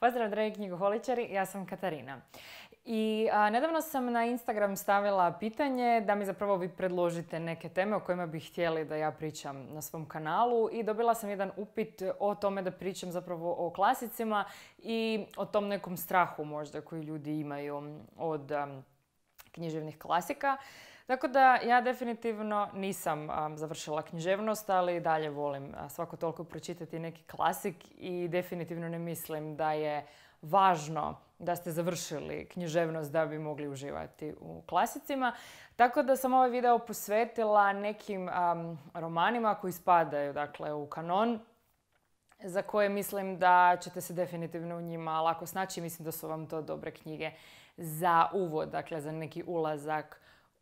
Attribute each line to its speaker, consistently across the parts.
Speaker 1: Pozdrav dragi knjigoholičari, ja sam Katarina. I nedavno sam na Instagram stavila pitanje da mi zapravo vi predložite neke teme o kojima bi htjeli da ja pričam na svom kanalu i dobila sam jedan upit o tome da pričam zapravo o klasicima i o tom nekom strahu možda koji ljudi imaju od književnih klasika. Tako da ja definitivno nisam završila književnost, ali dalje volim svako toliko pročitati neki klasik i definitivno ne mislim da je važno da ste završili književnost da bi mogli uživati u klasicima. Tako da sam ovaj video posvetila nekim romanima koji spadaju dakle, u kanon za koje mislim da ćete se definitivno u njima lako snaći. Mislim da su vam to dobre knjige za uvod, dakle za neki ulazak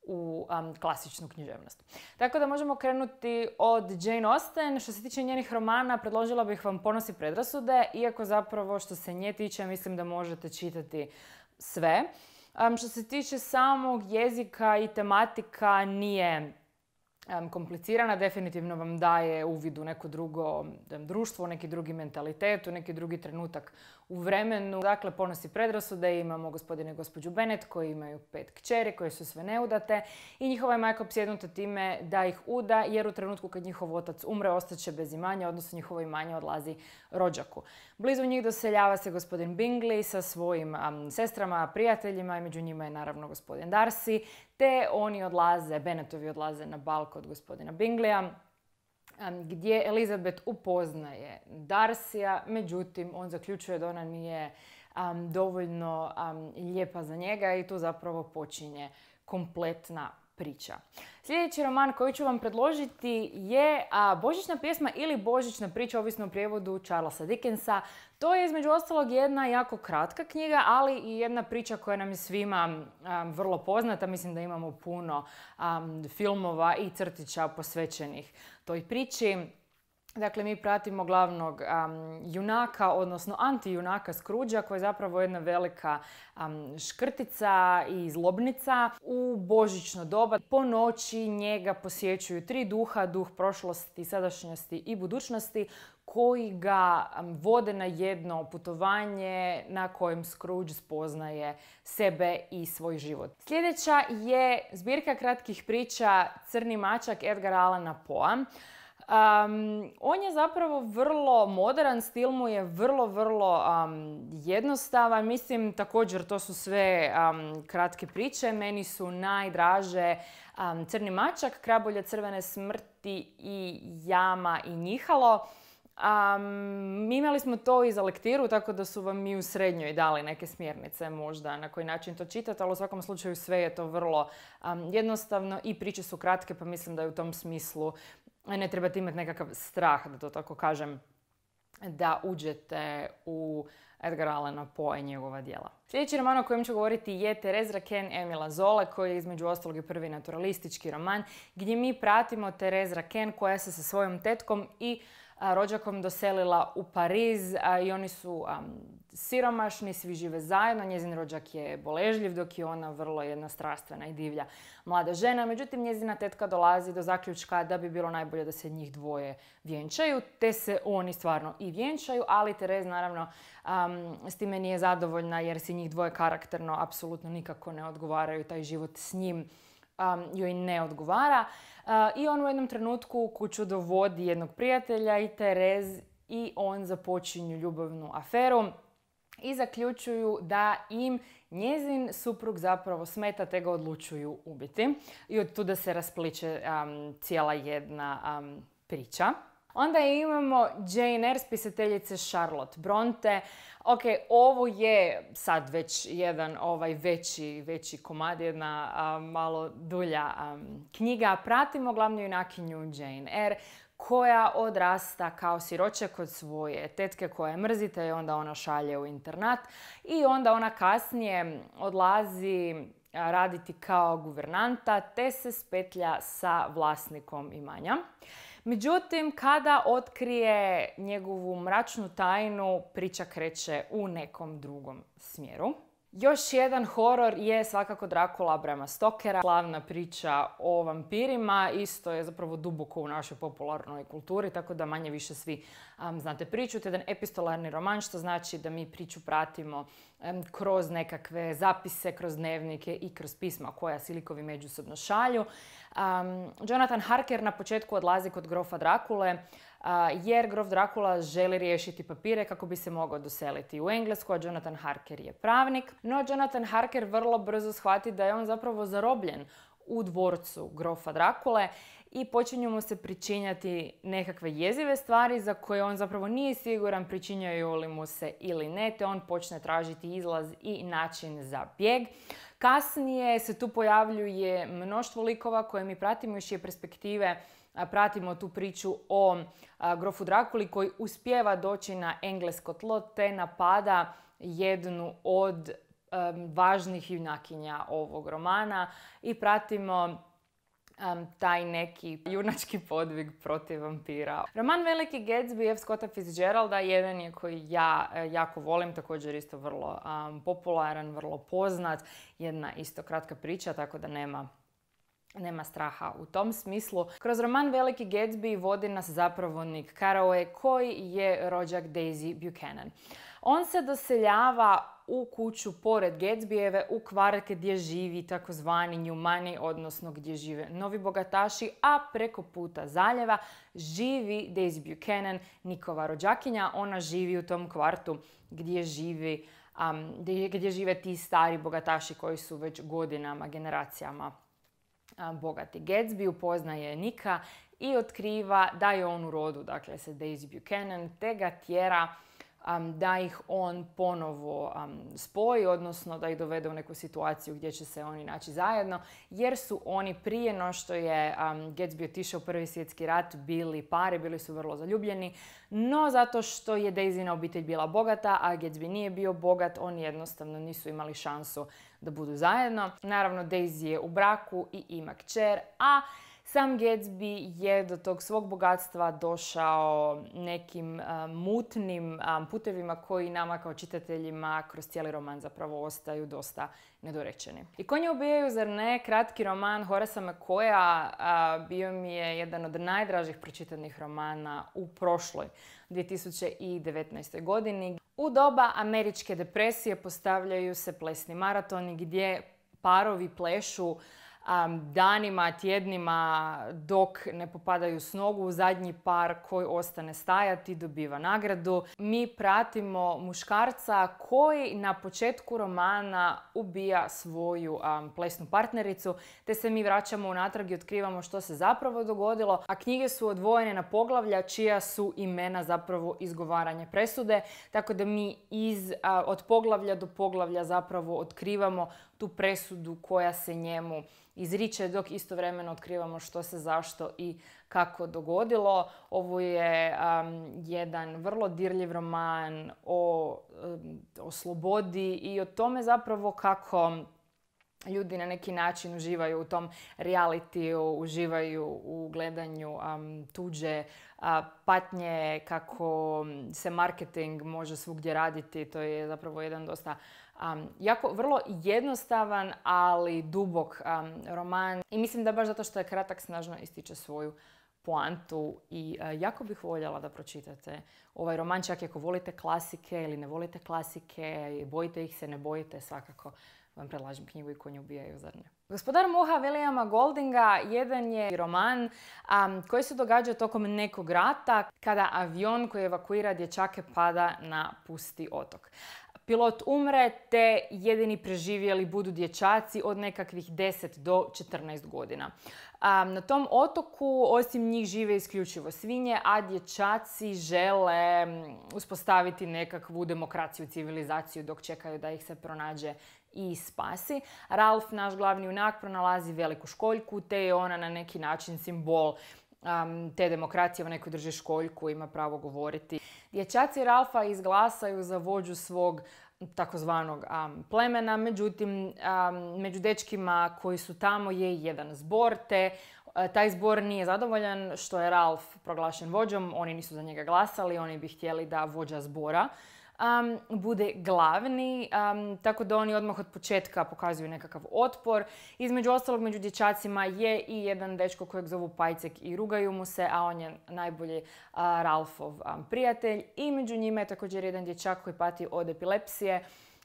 Speaker 1: u klasičnu književnost. Tako da možemo krenuti od Jane Austen. Što se tiče njenih romana, predložila bih vam Ponosi predrasude, iako zapravo što se nje tiče, mislim da možete čitati sve. Um, što se tiče samog jezika i tematika, nije komplicirana, definitivno vam daje uvid u neko drugo društvo, neki drugi mentalitet, neki drugi trenutak u vremenu. Dakle, ponosi predrasude imamo gospodine i gospođu Bennett koji imaju pet kćeri koje su sve neudate i njihova je majka opsjednuta time da ih uda jer u trenutku kad njihov otac umre ostaće bez imanja, odnosno njihovo imanje odlazi rođaku. Blizu njih doseljava se gospodin Bingley sa svojim sestrama, prijateljima i među njima je naravno gospodin Darcy te oni odlaze, Benetovi odlaze na balk od gospodina Binglija, gdje Elizabeth upoznaje Darsija, međutim on zaključuje da ona nije dovoljno lijepa za njega i tu zapravo počinje kompletna priča. Sljedeći roman koji ću vam predložiti je Božićna pjesma ili Božićna priča, ovisno o prijevodu Charlesa Dickensa. To je između ostalog jedna jako kratka knjiga, ali i jedna priča koja nam je svima vrlo poznata. Mislim da imamo puno filmova i crtića posvećenih toj priči. Dakle, mi pratimo glavnog junaka, odnosno antijunaka Skruđa, koja je zapravo jedna velika škrtica i zlobnica. U božićno doba po noći njega posjećuju tri duha, duh prošlosti, sadašnjosti i budućnosti, koji ga vode na jedno putovanje na kojem Skruđ spoznaje sebe i svoj život. Sljedeća je zbirka kratkih priča Crni mačak Edgar Alana Poa. Um, on je zapravo vrlo modern, stil mu je vrlo, vrlo um, jednostavan. Mislim, također, to su sve kratke priče. Meni su najdraže Crni mačak, Krabulja crvene smrti i Jama i Njihalo. Um, imali smo to i za lektiru, tako da su vam i u srednjoj dali neke smjernice možda na koji način to čitati, ali u svakom slučaju sve je to vrlo jednostavno i priče su kratke, pa mislim da je u tom smislu ne trebate imati nekakav strah, da to tako kažem, da uđete u Edgar Allana Poe i njegova djela. Sljedeći roman o kojem ću govoriti je Terezra Ken Emila Zola, koji je između ostalog i prvi naturalistički roman, gdje mi pratimo Terezra Ken koja se sa svojom tetkom i rođakom doselila u Pariz i oni su siromašni, svi žive zajedno. Njezin rođak je boležljiv, dok je ona vrlo jedna strastvena i divlja mlada žena. Međutim, njezina tetka dolazi do zaključka da bi bilo najbolje da se njih dvoje vjenčaju, te se oni stvarno i vjenčaju, ali Terez naravno s time nije zadovoljna jer si njih dvoje karakterno apsolutno nikako ne odgovaraju taj život s njim joj ne odgovara. I on u jednom trenutku u kuću dovodi jednog prijatelja i Terez i on započinju ljubavnu aferu i zaključuju da im njezin suprug zapravo smeta te ga odlučuju ubiti. I od tuda se raspliče cijela jedna priča. Onda imamo Jane Eyre, pisateljice Charlotte Bronte. Ok, ovo je sad već jedan ovaj veći, veći komad, jedna malo dulja knjiga. Pratimo glavnu junakinju Jane Eyre koja odrasta kao siroće kod svoje tetke koje mrzite i onda ona šalje u internat i onda ona kasnije odlazi raditi kao guvernanta te se spetlja sa vlasnikom imanja. Međutim, kada otkrije njegovu mračnu tajnu, priča kreće u nekom drugom smjeru. Još jedan horor je svakako Dracula Brema Stokera, glavna priča o vampirima, isto je zapravo duboko u našoj popularnoj kulturi, tako da manje više svi znate priču. To je jedan epistolarni roman, što znači da mi priču pratimo kroz nekakve zapise, kroz dnevnike i kroz pisma koja silikovi međusobno šalju. Jonathan Harker na početku odlazi kod grofa Drakule, jer grof Dracula želi riješiti papire kako bi se mogao doseliti u Englesku, a Jonathan Harker je pravnik. No, Jonathan Harker vrlo brzo shvati da je on zapravo zarobljen u dvorcu grofa Drakule i počinju mu se pričinjati nekakve jezive stvari za koje on zapravo nije siguran pričinjaju li mu se ili ne, te on počne tražiti izlaz i način za bijeg. Kasnije se tu pojavljuje mnoštvo likova koje mi pratimo još je perspektive pratimo tu priču o grofu Drakuli koji uspjeva doći na englesko tlo te napada jednu od važnih junakinja ovog romana i pratimo taj neki junački podvig protiv vampira. Roman Veliki Gatsby F. Scotta Fitzgeralda jedan je koji ja e, jako volim, također isto vrlo popularan, vrlo poznat, jedna isto kratka priča, tako da nema nema straha u tom smislu. Kroz roman Veliki Gatsby vodi nas zapravo Nick Carraway koji je rođak Daisy Buchanan. On se doseljava u kuću pored Gatsbyjeve u kvart gdje živi takozvani Money, odnosno gdje žive novi bogataši, a preko puta zaljeva živi Daisy Buchanan, Nikova rođakinja. Ona živi u tom kvartu gdje živi gdje žive ti stari bogataši koji su već godinama, generacijama bogati. Gatsby upoznaje Nika i otkriva da je on u rodu, dakle, sa Daisy Buchanan, te ga tjera da ih on ponovo spoji, odnosno da ih dovede u neku situaciju gdje će se oni naći zajedno, jer su oni prije no što je Gatsby otišao u Prvi svjetski rat bili pare, bili su vrlo zaljubljeni, no zato što je na obitelj bila bogata, a Gatsby nije bio bogat, oni jednostavno nisu imali šansu da budu zajedno. Naravno, Daisy je u braku i ima kćer, a sam Gatsby je do tog svog bogatstva došao nekim eh, mutnim eh, putevima koji nama kao čitateljima kroz cijeli roman zapravo ostaju dosta nedorečeni. I konje ubijaju, zar ne, kratki roman Horasa McCoya eh, bio mi je jedan od najdražih pročitanih romana u prošloj 2019. godini. U doba američke depresije postavljaju se plesni maratoni gdje parovi plešu danima, tjednima dok ne popadaju s nogu zadnji par koji ostane stajati dobiva nagradu. Mi pratimo muškarca koji na početku romana ubija svoju plesnu partnericu te se mi vraćamo unatrag i otkrivamo što se zapravo dogodilo, a knjige su odvojene na poglavlja čija su imena zapravo izgovaranje presude, tako da mi iz, od poglavlja do poglavlja zapravo otkrivamo tu presudu koja se njemu izriče dok istovremeno otkrivamo što se zašto i kako dogodilo. Ovo je jedan vrlo dirljiv roman o, slobodi i o tome zapravo kako ljudi na neki način uživaju u tom realitiju, uživaju u gledanju um, tuđe patnje, kako se marketing može svugdje raditi. To je zapravo jedan dosta jako vrlo jednostavan, ali dubok roman. I mislim da baš zato što je kratak snažno ističe svoju poantu i e, jako bih voljela da pročitate ovaj roman, čak i ako volite klasike ili ne volite klasike, bojite ih se, ne bojite, svakako vam predlažem knjigu i konju ubijaju, Gospodar Muha Williama Goldinga jedan je roman koji se događa tokom nekog rata kada avion koji evakuira dječake pada na pusti otok. Pilot umre te jedini preživjeli budu dječaci od nekakvih 10 do 14 godina. Na tom otoku osim njih žive isključivo svinje, a dječaci žele uspostaviti nekakvu demokraciju, civilizaciju dok čekaju da ih se pronađe i spasi. Ralf, naš glavni junak, pronalazi veliku školjku te je ona na neki način simbol te demokracije. u koji drži školjku ima pravo govoriti Dječaci Ralfa izglasaju za vođu svog takozvanog plemena, međutim među dečkima koji su tamo je jedan zbor, te e, taj zbor nije zadovoljan što je Ralf proglašen vođom, oni nisu za njega glasali, oni bi htjeli da vođa zbora bude glavni, tako da oni odmah od početka pokazuju nekakav otpor. Između ostalog, među dječacima je i jedan dečko kojeg zovu Pajcek i rugaju mu se, a on je najbolji Ralfov prijatelj. I među njima je također jedan dječak koji pati od epilepsije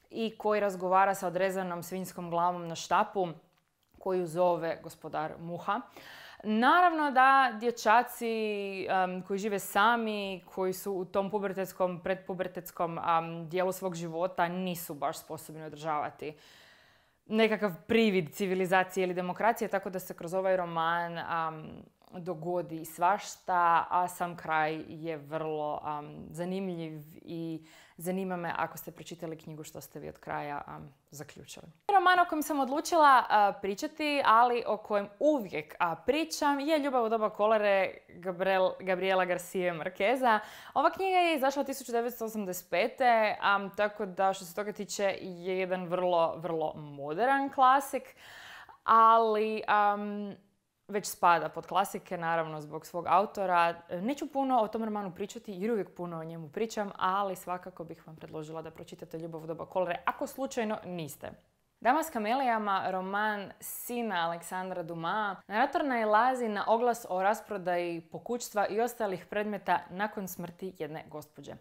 Speaker 1: i koji razgovara sa odrezanom svinjskom glavom na štapu koju zove gospodar Muha. Naravno da dječaci koji žive sami, koji su u tom pubertetskom, predpubertetskom dijelu svog života nisu baš sposobni održavati nekakav privid civilizacije ili demokracije, tako da se kroz ovaj roman dogodi svašta, a sam kraj je vrlo zanimljiv i zanima me ako ste pročitali knjigu što ste vi od kraja um, zaključili. Roman o kojem sam odlučila pričati, ali o kojem uvijek pričam, je Ljubav u doba kolere Gabriel, Gabriela Garcia Markeza. Ova knjiga je izašla 1985. Um, tako da što se toga tiče je jedan vrlo, vrlo modern klasik ali već spada pod klasike, naravno zbog svog autora. Neću puno o tom romanu pričati jer uvijek puno o njemu pričam, ali svakako bih vam predložila da pročitate Ljubav doba kolore ako slučajno niste. Dama s kamelijama, roman sina Aleksandra Duma, narator najlazi na oglas o rasprodaji pokućstva i ostalih predmeta nakon smrti jedne gospođe.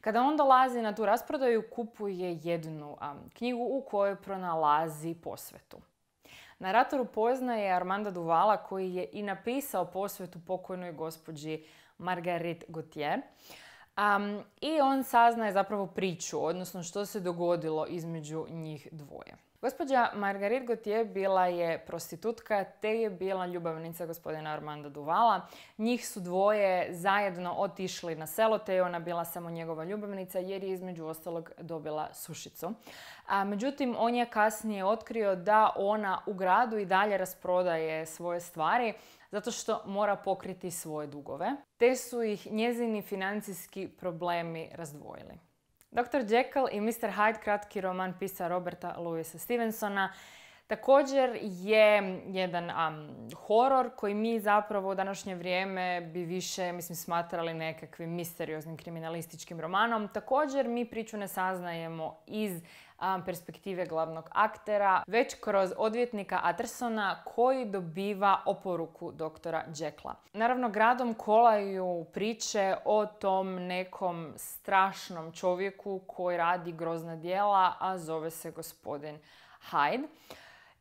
Speaker 1: Kada on dolazi na tu rasprodaju, kupuje jednu knjigu u kojoj pronalazi posvetu. Narator poznaje Armanda Duvala koji je i napisao posvetu pokojnoj gospođi Margaret Gautier. Um, I on saznaje zapravo priču, odnosno što se dogodilo između njih dvoje. Gospođa Margarit Gautier bila je prostitutka te je bila ljubavnica gospodina Armanda Duvala. Njih su dvoje zajedno otišli na selo te je ona bila samo njegova ljubavnica jer je između ostalog dobila sušicu. A, međutim, on je kasnije otkrio da ona u gradu i dalje rasprodaje svoje stvari, zato što mora pokriti svoje dugove, te su ih njezini financijski problemi razdvojili. Dr. Jekyll i Mr. Hyde, kratki roman pisa Roberta Louisa Stevensona, Također je jedan um, horor koji mi zapravo u današnje vrijeme bi više mislim, smatrali nekakvim misterioznim kriminalističkim romanom. Također mi priču ne saznajemo iz perspektive glavnog aktera, već kroz odvjetnika Attersona koji dobiva oporuku doktora Jackla. Naravno, gradom kolaju priče o tom nekom strašnom čovjeku koji radi grozna dijela, a zove se gospodin Hyde.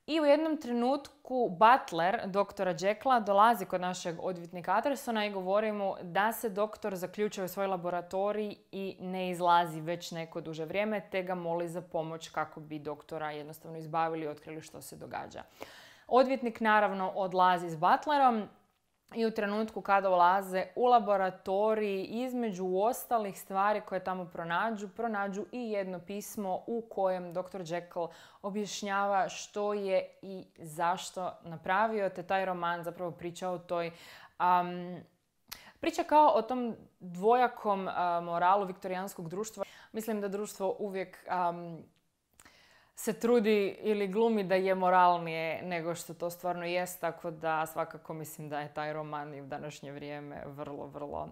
Speaker 1: I u jednom trenutku Butler, doktora Jekla, dolazi kod našeg odvjetnika Attersona i govori mu da se doktor zaključuje u svoj laboratorij i ne izlazi već neko duže vrijeme, te ga moli za pomoć kako bi doktora jednostavno izbavili i otkrili što se događa. Odvjetnik naravno odlazi s Butlerom, i u trenutku kada ulaze u laboratoriji, između ostalih stvari koje tamo pronađu, pronađu i jedno pismo u kojem dr. Jekyll objašnjava što je i zašto napravio, te taj roman zapravo priča o toj um, Priča kao o tom dvojakom moralu viktorijanskog društva. Mislim da društvo uvijek se trudi ili glumi da je moralnije nego što to stvarno jest, tako da svakako mislim da je taj roman i u današnje vrijeme vrlo, vrlo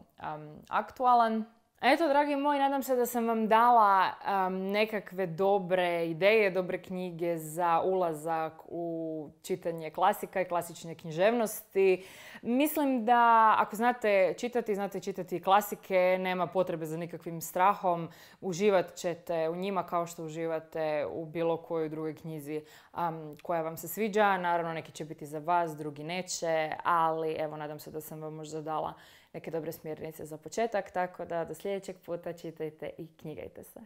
Speaker 1: aktualan. Eto, dragi moji, nadam se da sam vam dala um, nekakve dobre ideje, dobre knjige za ulazak u čitanje klasika i klasične književnosti. Mislim da ako znate čitati, znate čitati klasike, nema potrebe za nikakvim strahom. Uživat ćete u njima kao što uživate u bilo kojoj drugoj knjizi um, koja vam se sviđa. Naravno, neki će biti za vas, drugi neće, ali evo, nadam se da sam vam možda dala neke dobre smjernice za početak, tako da do sljedećeg puta čitajte i knjigajte se.